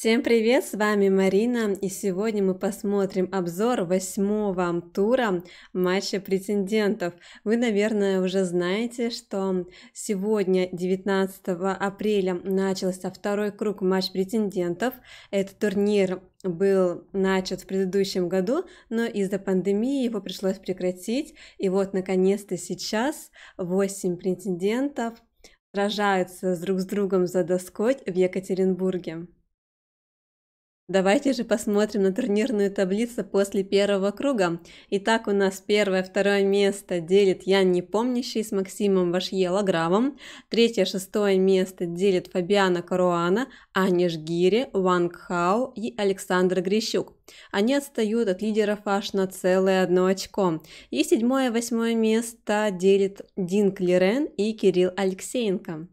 Всем привет, с вами Марина, и сегодня мы посмотрим обзор восьмого тура матча претендентов. Вы, наверное, уже знаете, что сегодня, 19 апреля, начался второй круг матч претендентов. Этот турнир был начат в предыдущем году, но из-за пандемии его пришлось прекратить. И вот, наконец-то, сейчас 8 претендентов сражаются друг с другом за доской в Екатеринбурге. Давайте же посмотрим на турнирную таблицу после первого круга. Итак, у нас первое-второе место делит Ян Непомнящий с Максимом Вашье Лагравом. Третье-шестое место делит Фабиана Каруана, Аниш Гири, Ванг Хао и Александр Грищук. Они отстают от лидеров аж на целое одно очко. И седьмое-восьмое место делит Дин Клирен и Кирилл Алексеенко.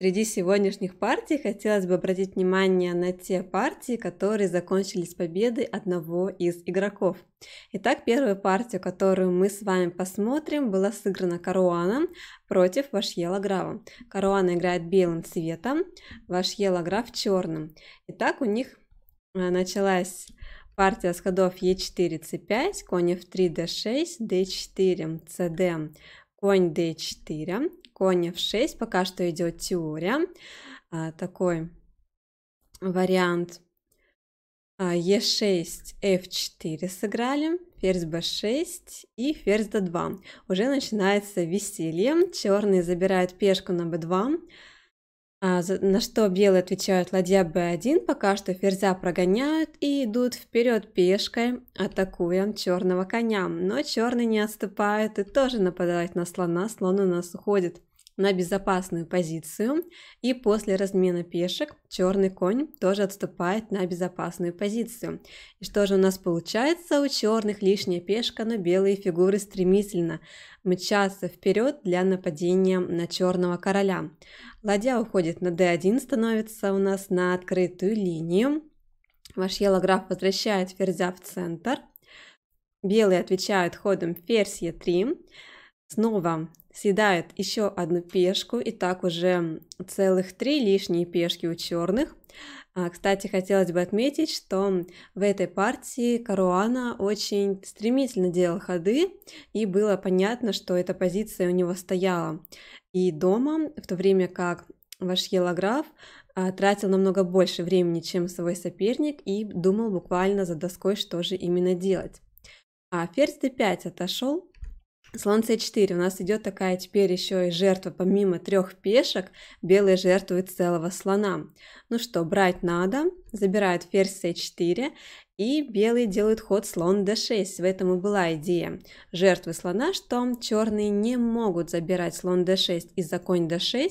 Среди сегодняшних партий хотелось бы обратить внимание на те партии, которые закончились победой одного из игроков. Итак, первую партию, которую мы с вами посмотрим, была сыграна Каруаном против Вашьела Грава. Каруана играет белым цветом, Вашьела Грав черным. Итак, у них э, началась партия с ходов Е4, С5, конь F3, D6, D4, CD, конь D4, конь в 6 пока что идет теория. А, такой вариант а, е 6 f4 сыграли, ферзь b6 и ферзь d2. Уже начинается веселье. Черные забирают пешку на b2, а, на что белые отвечают ладья b1, пока что ферзя прогоняют и идут вперед пешкой, атакуя черного коня. Но черный не отступает и тоже нападает на слона, слон у нас уходит на безопасную позицию, и после размена пешек черный конь тоже отступает на безопасную позицию. И что же у нас получается? У черных лишняя пешка, но белые фигуры стремительно мчатся вперед для нападения на черного короля. Ладья уходит на d1, становится у нас на открытую линию. Ваш елограф возвращает ферзя в центр. Белые отвечают ходом ферзь e3. Снова съедает еще одну пешку, и так уже целых три лишние пешки у черных. А, кстати, хотелось бы отметить, что в этой партии Каруана очень стремительно делал ходы, и было понятно, что эта позиция у него стояла. И дома, в то время как ваш Елаграф а, тратил намного больше времени, чем свой соперник, и думал буквально за доской, что же именно делать. А ферзь d5 отошел, Слон c4. У нас идет такая теперь еще и жертва. Помимо трех пешек, белые жертвуют целого слона. Ну что, брать надо. Забирают ферзь c4. И белые делают ход слон d6. В этом и была идея жертвы слона, что черные не могут забирать слон d6 из-за конь d6.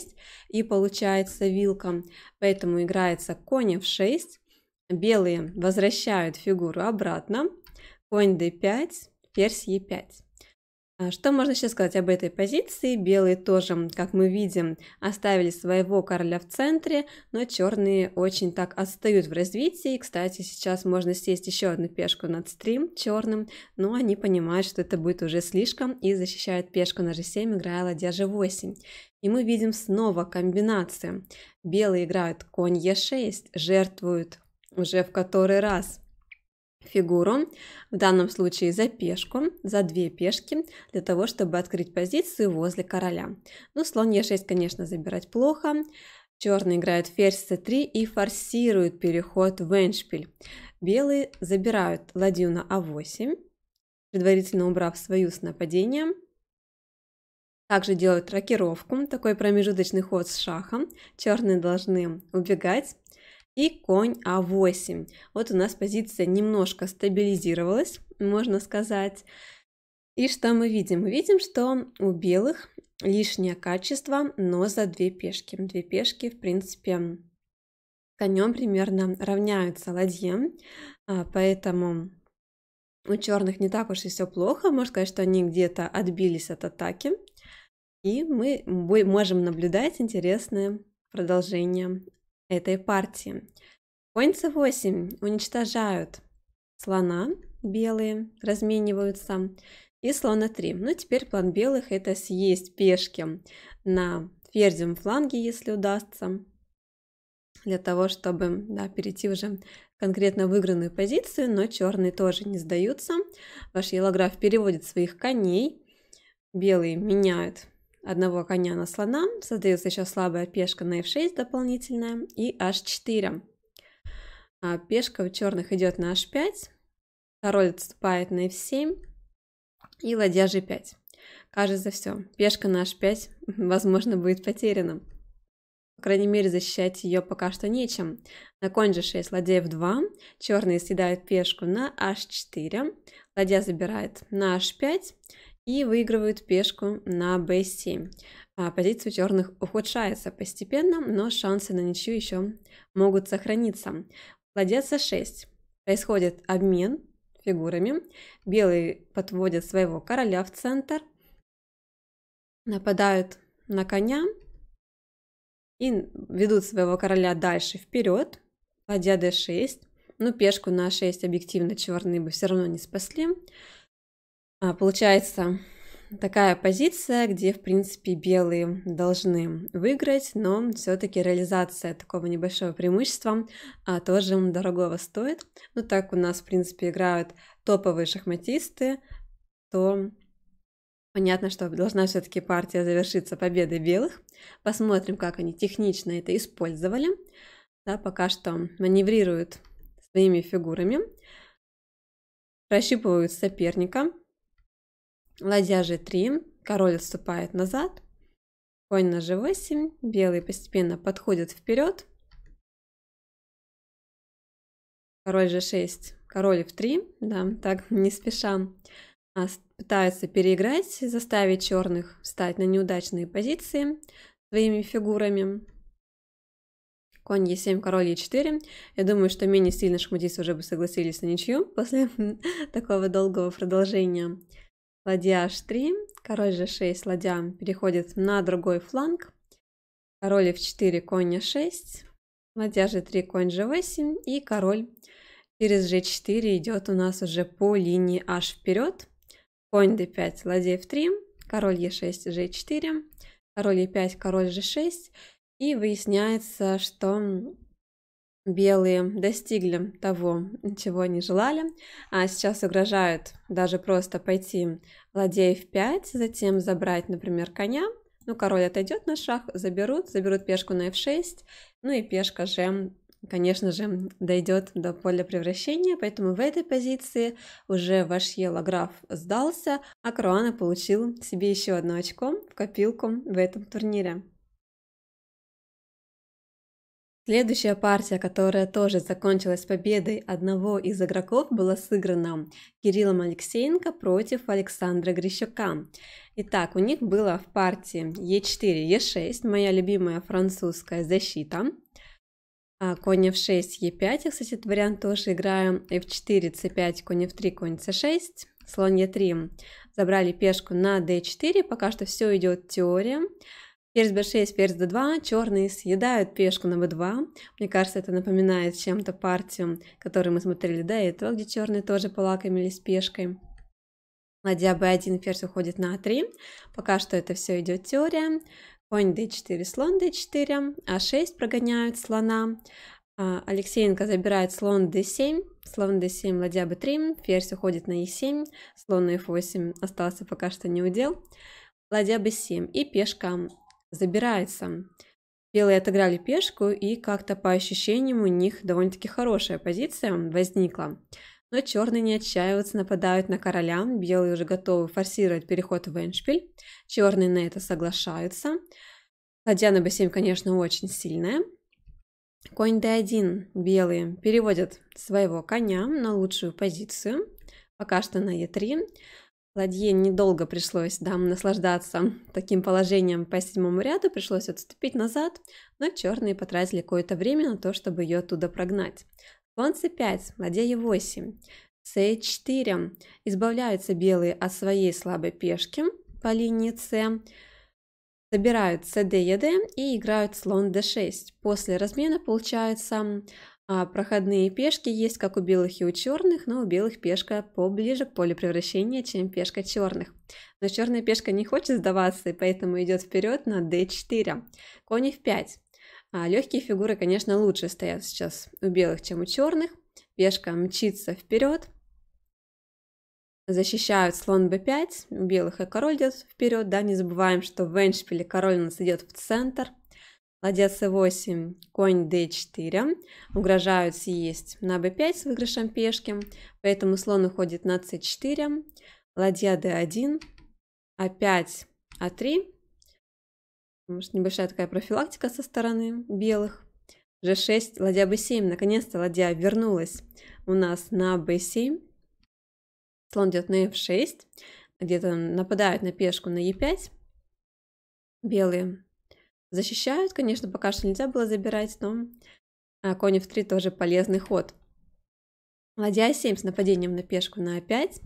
И получается вилка. Поэтому играется конь f6. Белые возвращают фигуру обратно. Конь d5, ферзь e5. А что можно сейчас сказать об этой позиции? Белые тоже, как мы видим, оставили своего короля в центре, но черные очень так отстают в развитии. Кстати, сейчас можно сесть еще одну пешку над стрим черным, но они понимают, что это будет уже слишком и защищают пешку на g7, играя ладья g8. И мы видим снова комбинацию. Белые играют конь e6, жертвуют уже в который раз фигуру, в данном случае за пешку, за две пешки, для того, чтобы открыть позицию возле короля. Ну, слон Е6, конечно, забирать плохо. Черный играет ферзь c3 и форсирует переход в эндшпиль. Белые забирают ладью на а8, предварительно убрав свою с нападением. Также делают рокировку, такой промежуточный ход с шахом. Черные должны убегать, и конь А8. Вот у нас позиция немножко стабилизировалась, можно сказать. И что мы видим? Мы видим, что у белых лишнее качество, но за две пешки. Две пешки, в принципе, конем примерно равняются ладье, а, поэтому у черных не так уж и все плохо. Можно сказать, что они где-то отбились от атаки. И мы можем наблюдать интересное продолжение этой партии. Концы 8 уничтожают слона, белые размениваются, и слона 3. Ну, теперь план белых это съесть пешки на ферзем фланге, если удастся, для того, чтобы да, перейти уже конкретно выигранную позицию, но черные тоже не сдаются. Ваш елограф переводит своих коней, белые меняют одного коня на слона, создается еще слабая пешка на f6 дополнительная и h4. А пешка у черных идет на h5, король отступает на f7 и ладья g5. Кажется, все, пешка на h5, возможно, будет потеряна. По крайней мере, защищать ее пока что нечем. На конь g6, ладья f2, черные съедают пешку на h4, ладья забирает на h5, и выигрывают пешку на b7. А, Позиция у черных ухудшается постепенно, но шансы на ничью еще могут сохраниться. Ладья c6. Происходит обмен фигурами. Белые подводят своего короля в центр, нападают на коня и ведут своего короля дальше вперед. Ладья d6. Ну, пешку на 6 объективно черные бы все равно не спасли. А, получается такая позиция, где, в принципе, белые должны выиграть, но все-таки реализация такого небольшого преимущества а, тоже дорогого стоит. Ну, так у нас, в принципе, играют топовые шахматисты, то понятно, что должна все-таки партия завершиться победой белых. Посмотрим, как они технично это использовали. Да, пока что маневрируют своими фигурами, прощупывают соперника, Ладья g3, король отступает назад, конь на g8, белый постепенно подходит вперед, король g6, король f3, да, так не спеша, а пытаются переиграть, заставить черных встать на неудачные позиции своими фигурами. Конь e7, король e4. Я думаю, что менее сильные шахматисты уже бы согласились на ничью после такого долгого продолжения. Ладья h3, король g6, ладья переходит на другой фланг. Король f4, конь e6, ладья g3, конь g8 и король через g4 идет у нас уже по линии h вперед. Конь d5, ладья f3, король e6, g4, король e5, король g6. И выясняется, что белые достигли того, чего они желали, а сейчас угрожают даже просто пойти ладей в 5, затем забрать, например, коня, ну, король отойдет на шах, заберут, заберут пешку на f6, ну и пешка же, конечно же, дойдет до поля превращения, поэтому в этой позиции уже ваш Елаграф сдался, а Круана получил себе еще одно очко в копилку в этом турнире. Следующая партия, которая тоже закончилась победой одного из игроков, была сыграна Кириллом Алексеенко против Александра Грищука. Итак, у них было в партии Е4, Е6, моя любимая французская защита. А конь F6, е 5 я, кстати, этот вариант тоже играю. F4, C5, конь F3, конь C6, слон е 3 Забрали пешку на D4, пока что все идет теория. Ферзь b6, ферзь d2, черные съедают пешку на b2. Мне кажется, это напоминает чем-то партию, которую мы смотрели до этого, где черные тоже полакомились пешкой. Ладья b1, ферзь уходит на a3. А пока что это все идет теория. Конь d4, слон d4, a 6 прогоняют слона. А, Алексеенко забирает слон d7, слон d7, ладья b3, ферзь уходит на e7, слон на f8 остался пока что не удел, ладья b7 и пешка забирается. Белые отыграли пешку, и как-то по ощущениям у них довольно-таки хорошая позиция возникла. Но черные не отчаиваются, нападают на короля, белые уже готовы форсировать переход в эншпиль, черные на это соглашаются. Ладья на b7, конечно, очень сильная. Конь d1, белые переводят своего коня на лучшую позицию, пока что на e3. Ладье недолго пришлось дам наслаждаться таким положением по седьмому ряду, пришлось отступить назад, но черные потратили какое-то время на то, чтобы ее оттуда прогнать. Слон c5, ладья e8, c4. Избавляются белые от своей слабой пешки по линии c, собирают cd, ed и играют слон d6. После размена получается а проходные пешки есть как у белых и у черных, но у белых пешка поближе к полю превращения, чем пешка черных. Но черная пешка не хочет сдаваться, и поэтому идет вперед на d4. Конь f5. А легкие фигуры, конечно, лучше стоят сейчас у белых, чем у черных. Пешка мчится вперед. Защищают слон b5, у белых и король идет вперед, да, не забываем, что в эндшпиле король у нас идет в центр – Ладья c8, конь d4. Угрожают съесть на b5 с выигрышем пешки, поэтому слон уходит на c4. Ладья d1, опять a 3 Может, небольшая такая профилактика со стороны белых. g6, ладья b7. Наконец-то ладья вернулась у нас на b7. Слон идет на f6. Где-то нападают на пешку на e5. Белые защищают. Конечно, пока что нельзя было забирать, но а, конь f3 тоже полезный ход. Ладья a7 с нападением на пешку на a5.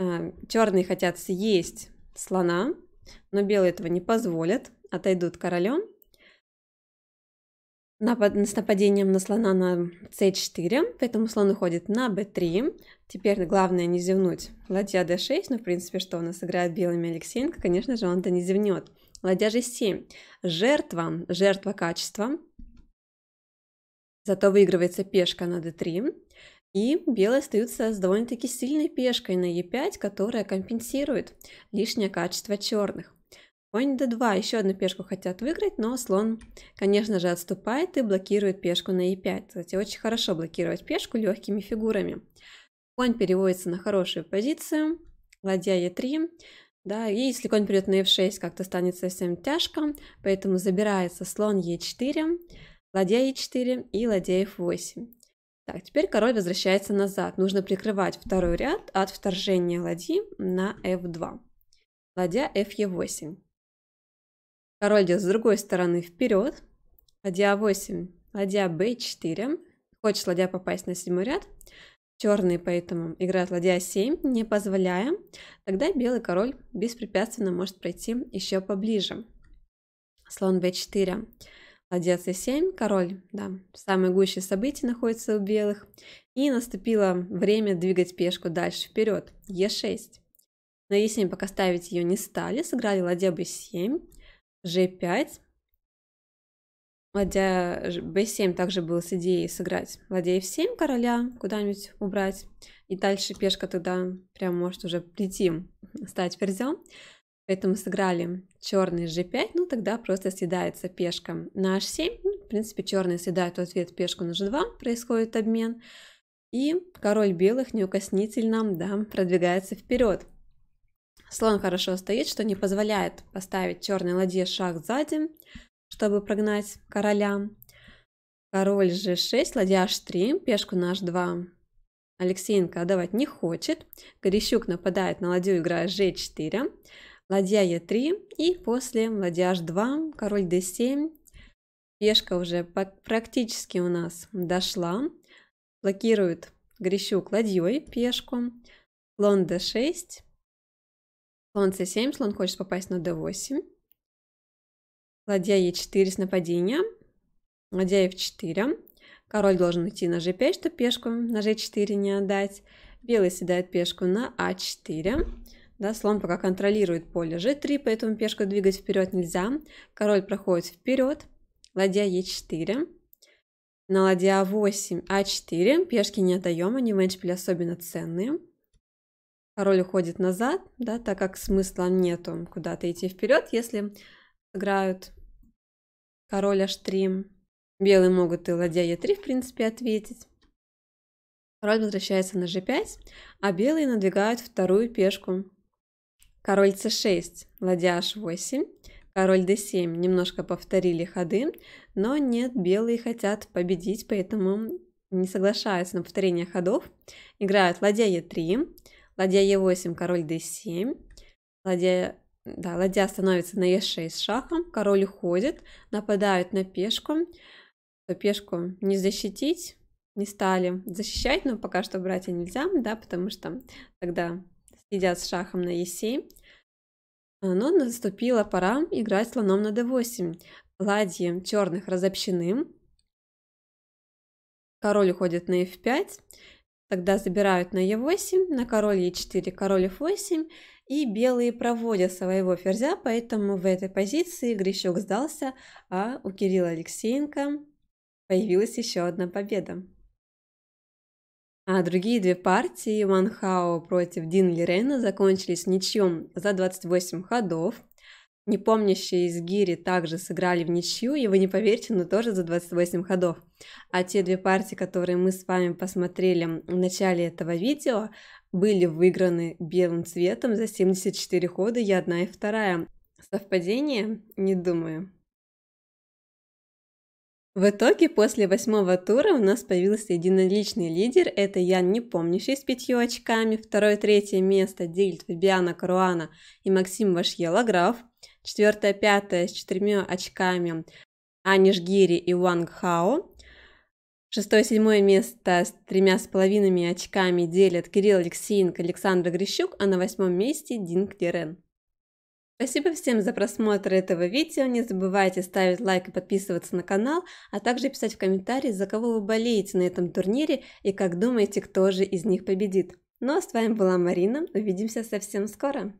А, черные хотят съесть слона, но белые этого не позволят. Отойдут королем. С нападением на слона на c4, поэтому слон уходит на b3. Теперь главное не зевнуть. Ладья d6, но ну, в принципе, что у нас играет белыми Алексеенко, конечно же, он-то не зевнет. Ладья-g7. Жертва, жертва качества. Зато выигрывается пешка на d3. И белые остаются с довольно-таки сильной пешкой на e5, которая компенсирует лишнее качество черных. Конь d2, еще одну пешку хотят выиграть, но слон, конечно же, отступает и блокирует пешку на e5. Кстати, очень хорошо блокировать пешку легкими фигурами. Конь переводится на хорошую позицию, ладья e3, да, и если конь придет на f6, как-то станет совсем тяжко, поэтому забирается слон e4, ладья e4 и ладья f8. Так, теперь король возвращается назад. Нужно прикрывать второй ряд от вторжения ладьи на f2. Ладья f 8 Король идет с другой стороны вперед. Ладья 8, ладья b4. Хочет ладья попасть на седьмой ряд. Черные, поэтому играет ладья 7, не позволяя. Тогда белый король беспрепятственно может пройти еще поближе. Слон b4, ладья c7, король, да, самые гуще события находятся у белых. И наступило время двигать пешку дальше вперед, e6. На e7 пока ставить ее не стали, сыграли ладья b7, g5, Ладья b7 также был с идеей сыграть ладья f7 короля куда-нибудь убрать. И дальше пешка тогда прям может уже прийти, стать ферзем. Поэтому сыграли черный g5, ну тогда просто съедается пешка на h7. Ну, в принципе, черные съедают в ответ пешку на g2, происходит обмен. И король белых неукоснительно да, продвигается вперед. Слон хорошо стоит, что не позволяет поставить черной ладье шаг сзади чтобы прогнать короля. Король g6, ладья h3, пешку на h2. Алексеенко отдавать не хочет. Горещук нападает на ладью, играя g4. Ладья e3 и после ладья h2, король d7. Пешка уже практически у нас дошла. Блокирует Грещук ладьей пешку. Слон d6. Слон c7, слон хочет попасть на d8. Ладья Е4 с нападением. Ладья F4. Король должен идти на G5, чтобы пешку на G4 не отдать. Белый съедает пешку на А4. Да, слон пока контролирует поле G3, поэтому пешку двигать вперед нельзя. Король проходит вперед. Ладья e 4 На ладья А8, А4. Пешки не отдаем, они в эндшпиле особенно ценные. Король уходит назад, да, так как смысла нету куда-то идти вперед, если играют король h3. Белые могут и ладья e3, в принципе, ответить. Король возвращается на g5, а белые надвигают вторую пешку. Король c6, ладья h8, король d7. Немножко повторили ходы, но нет, белые хотят победить, поэтому не соглашаются на повторение ходов. Играют ладья e3, ладья e8, король d7, ладья да, ладья становится на e6 с шахом, король уходит, нападают на пешку. пешку не защитить, не стали защищать, но пока что брать нельзя, да, потому что тогда сидят с шахом на e7. А, но наступила пора играть слоном на d8. Ладьи черных разобщены. Король уходит на f5. Тогда забирают на Е8, на король Е4, король F8, и белые проводят своего ферзя, поэтому в этой позиции Грищук сдался, а у Кирилла Алексеенко появилась еще одна победа. А другие две партии Ван Хао против Дин Лирена закончились ничьем за 28 ходов. Непомнящие из Гири также сыграли в ничью, и вы не поверите, но тоже за 28 ходов. А те две партии, которые мы с вами посмотрели в начале этого видео, были выиграны белым цветом за 74 хода, я одна и вторая. Совпадение? Не думаю. В итоге после восьмого тура у нас появился единоличный лидер, это Ян Непомнящий с пятью очками, второе-третье место делит Фабиана Каруана и Максим Вашьела Граф, четвертое-пятое с четырьмя очками Аниш Гири и Ванг Хао. Шестое-седьмое место с тремя с половинами очками делят Кирилл Алексеенко, Александр Грищук, а на восьмом месте Динг Дирен. Спасибо всем за просмотр этого видео, не забывайте ставить лайк и подписываться на канал, а также писать в комментарии, за кого вы болеете на этом турнире и как думаете, кто же из них победит. Ну а с вами была Марина, увидимся совсем скоро!